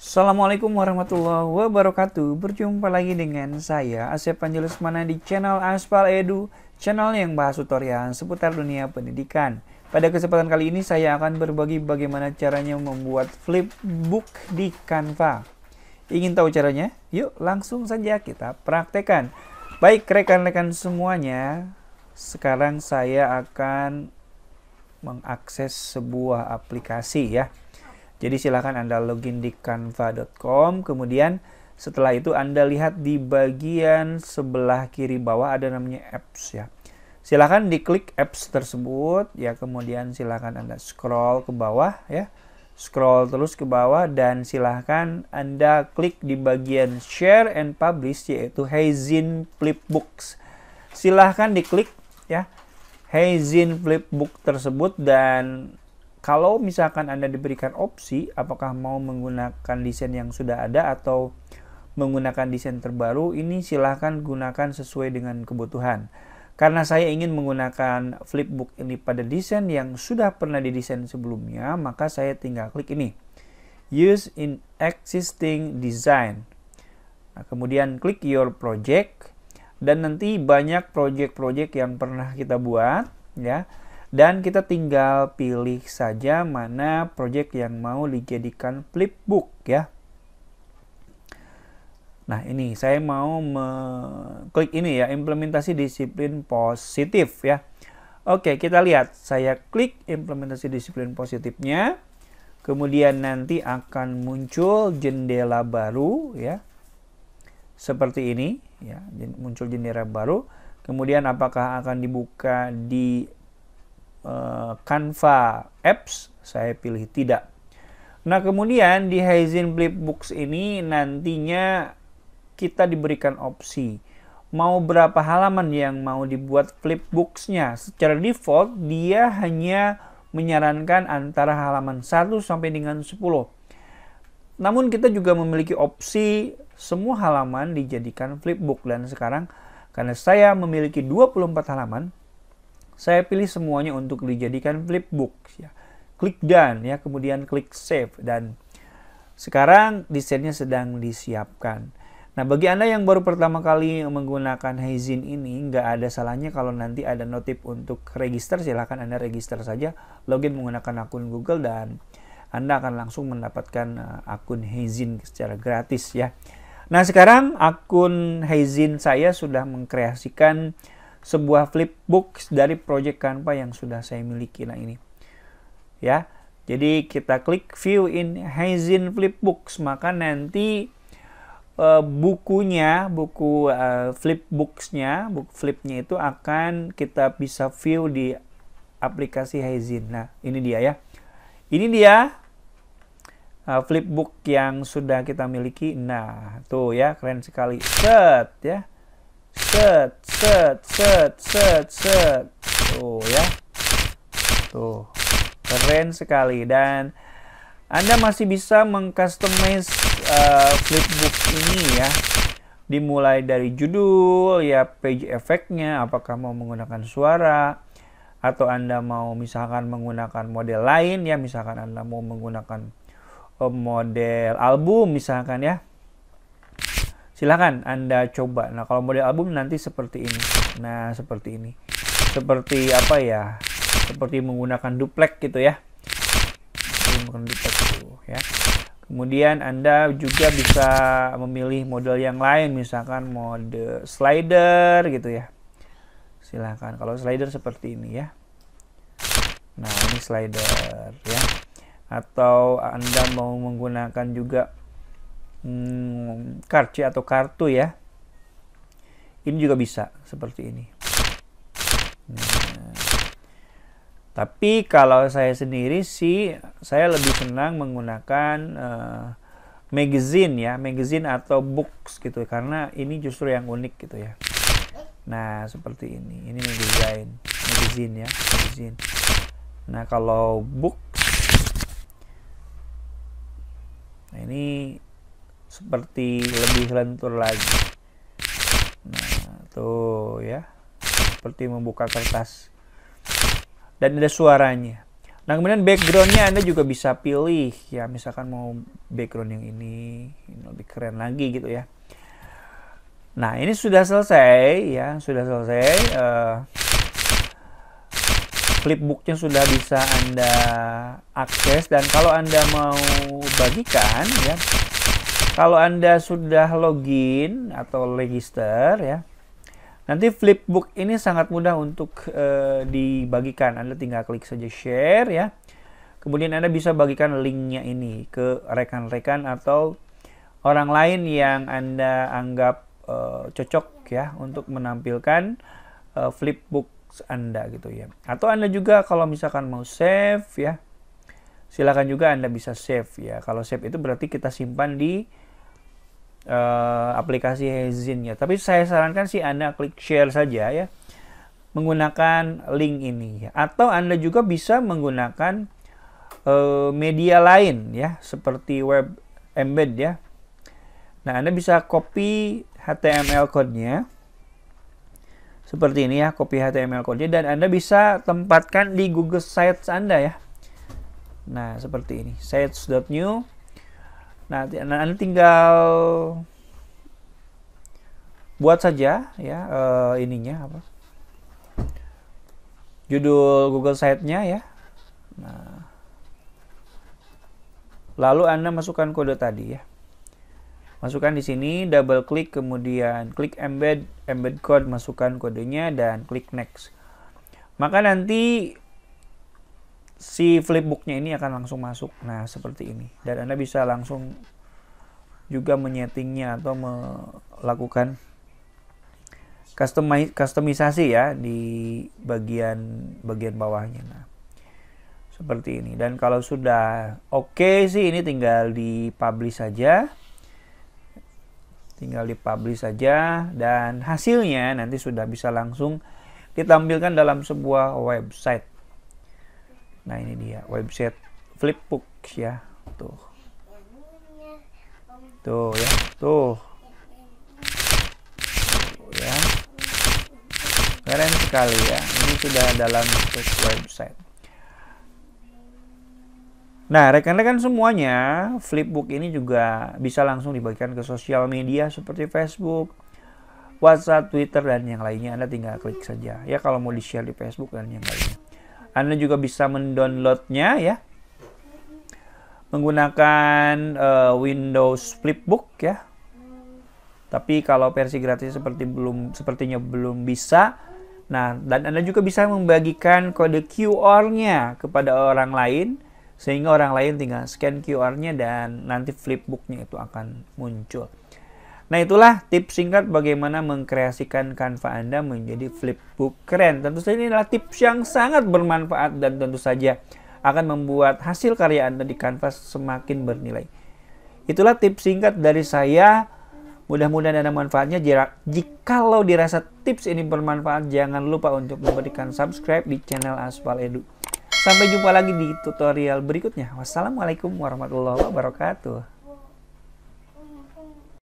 Assalamualaikum warahmatullahi wabarakatuh Berjumpa lagi dengan saya Asep Mana di channel Aspal Edu Channel yang bahas tutorial seputar dunia pendidikan Pada kesempatan kali ini saya akan berbagi bagaimana caranya membuat flipbook di Canva Ingin tahu caranya? Yuk langsung saja kita praktekan. Baik rekan-rekan semuanya Sekarang saya akan mengakses sebuah aplikasi ya jadi silahkan Anda login di canva.com, kemudian setelah itu Anda lihat di bagian sebelah kiri bawah ada namanya apps ya. Silahkan diklik apps tersebut, ya kemudian silahkan Anda scroll ke bawah ya. Scroll terus ke bawah dan silahkan Anda klik di bagian share and publish yaitu Hazin Flipbooks. Silahkan diklik ya Hazin Flipbook tersebut dan kalau misalkan Anda diberikan opsi apakah mau menggunakan desain yang sudah ada atau menggunakan desain terbaru ini silahkan gunakan sesuai dengan kebutuhan karena saya ingin menggunakan flipbook ini pada desain yang sudah pernah didesain sebelumnya maka saya tinggal klik ini use in existing design nah, kemudian klik your project dan nanti banyak project-project yang pernah kita buat ya dan kita tinggal pilih saja mana project yang mau dijadikan flipbook ya Nah, ini saya mau klik ini ya, implementasi disiplin positif ya. Oke, kita lihat. Saya klik implementasi disiplin positifnya. Kemudian nanti akan muncul jendela baru ya. Seperti ini ya, muncul jendela baru. Kemudian apakah akan dibuka di uh, Canva Apps, saya pilih tidak. Nah, kemudian di Haizen Flipbooks ini nantinya kita diberikan opsi mau berapa halaman yang mau dibuat flipbooksnya. Secara default dia hanya menyarankan antara halaman 1 sampai dengan 10. Namun kita juga memiliki opsi semua halaman dijadikan flipbook dan sekarang karena saya memiliki 24 halaman, saya pilih semuanya untuk dijadikan flipbook ya. Klik done ya, kemudian klik save dan sekarang desainnya sedang disiapkan. Nah, bagi Anda yang baru pertama kali menggunakan Hazin ini, nggak ada salahnya kalau nanti ada notif untuk register, silahkan Anda register saja, login menggunakan akun Google dan Anda akan langsung mendapatkan eh, akun Hazin secara gratis ya. Nah, sekarang akun Hazin saya sudah mengkreasikan sebuah flipbook dari project Canva yang sudah saya miliki nah ini. Ya. Jadi kita klik view in Hazin Flipbooks maka nanti uh, bukunya, buku uh, eh, flipbooksnya, buku flipnya itu akan kita bisa view di aplikasi Hazin. Nah, ini dia ya. Ini dia uh, eh, flipbook yang sudah kita miliki. Nah, tuh ya, keren sekali. Set ya set set set set set tuh ya tuh keren sekali dan anda masih bisa mengcustomize uh, flipbook ini ya dimulai dari judul ya page efeknya apakah mau menggunakan suara atau anda mau misalkan menggunakan model lain ya misalkan anda mau menggunakan eh, model album misalkan ya silahkan Anda coba. Nah, kalau model album nanti seperti ini. Nah, seperti ini. Seperti apa ya? Seperti menggunakan duplex gitu ya. Menggunakan duplex gitu ya. Kemudian Anda juga bisa memilih model yang lain, misalkan mode slider gitu ya. Silahkan. Kalau slider seperti ini ya. Nah, ini slider ya. Atau Anda mau menggunakan juga hmm, card C atau kartu ya. Ini juga bisa seperti ini. Nah. Tapi kalau saya sendiri sih saya lebih senang menggunakan uh, magazine ya, magazine atau books gitu karena ini justru yang unik gitu ya. Nah, seperti ini. Ini magazine, magazine ya, magazine. Nah, kalau books Nah, ini seperti lebih lentur lagi nah tuh ya seperti membuka kertas dan ada suaranya nah kemudian backgroundnya anda juga bisa pilih ya misalkan mau background yang ini ini lebih keren lagi gitu ya nah ini sudah selesai ya sudah selesai uh, eh, flipbooknya sudah bisa anda akses dan kalau anda mau bagikan ya kalau Anda sudah login atau register ya, nanti flipbook ini sangat mudah untuk e, dibagikan. Anda tinggal klik saja share ya. Kemudian Anda bisa bagikan linknya ini ke rekan-rekan atau orang lain yang Anda anggap e, cocok ya untuk menampilkan e, eh, flipbook Anda gitu ya. Atau Anda juga kalau misalkan mau save ya, silakan juga Anda bisa save ya. Kalau save itu berarti kita simpan di uh, aplikasi ya. Tapi saya sarankan sih Anda klik share saja ya menggunakan link ini ya. atau Anda juga bisa menggunakan uh, media lain ya seperti web embed ya. Nah, Anda bisa copy HTML code-nya seperti ini ya, copy HTML code-nya dan Anda bisa tempatkan di Google Sites Anda ya. Nah, seperti ini, sites.new Nah, nah, nanti tinggal buat saja ya uh, ininya apa? Judul Google site-nya ya. Nah. Lalu Anda masukkan kode tadi ya. Masukkan di sini, double klik, kemudian klik embed, embed code, masukkan kodenya, dan klik next. Maka nanti si flipbooknya ini akan langsung masuk. Nah, seperti ini. Dan Anda bisa langsung juga menyetingnya atau melakukan customize, customisasi ya di bagian bagian bawahnya. Nah, seperti ini. Dan kalau sudah oke okay sih ini tinggal di publish saja. Tinggal di publish saja dan hasilnya nanti sudah bisa langsung ditampilkan dalam sebuah website Nah ini dia website Flipbook ya. Tuh. Tuh ya. Tuh. Tuh ya. Keren sekali ya. Ini sudah dalam website. Nah, rekan-rekan semuanya, Flipbook ini juga bisa langsung dibagikan ke sosial media seperti Facebook, WhatsApp, Twitter, dan yang lainnya. Anda tinggal klik saja. Ya, kalau mau di-share di Facebook dan yang lainnya. Anda juga bisa mendownloadnya ya menggunakan uh, Windows Flipbook ya. Tapi kalau versi gratis seperti belum sepertinya belum bisa. Nah, dan Anda juga bisa membagikan kode QR-nya kepada orang lain sehingga orang lain tinggal scan QR-nya dan nanti Flipbook-nya itu akan muncul. Nah itulah tips singkat bagaimana mengkreasikan kanva Anda menjadi flipbook keren. Tentu saja ini adalah tips yang sangat bermanfaat dan tentu saja akan membuat hasil karya Anda di kanvas semakin bernilai. Itulah tips singkat dari saya. Mudah-mudahan ada manfaatnya. Jikalau dirasa tips ini bermanfaat, jangan lupa untuk memberikan subscribe di channel Aspal Edu. Sampai jumpa lagi di tutorial berikutnya. Wassalamualaikum warahmatullahi wabarakatuh.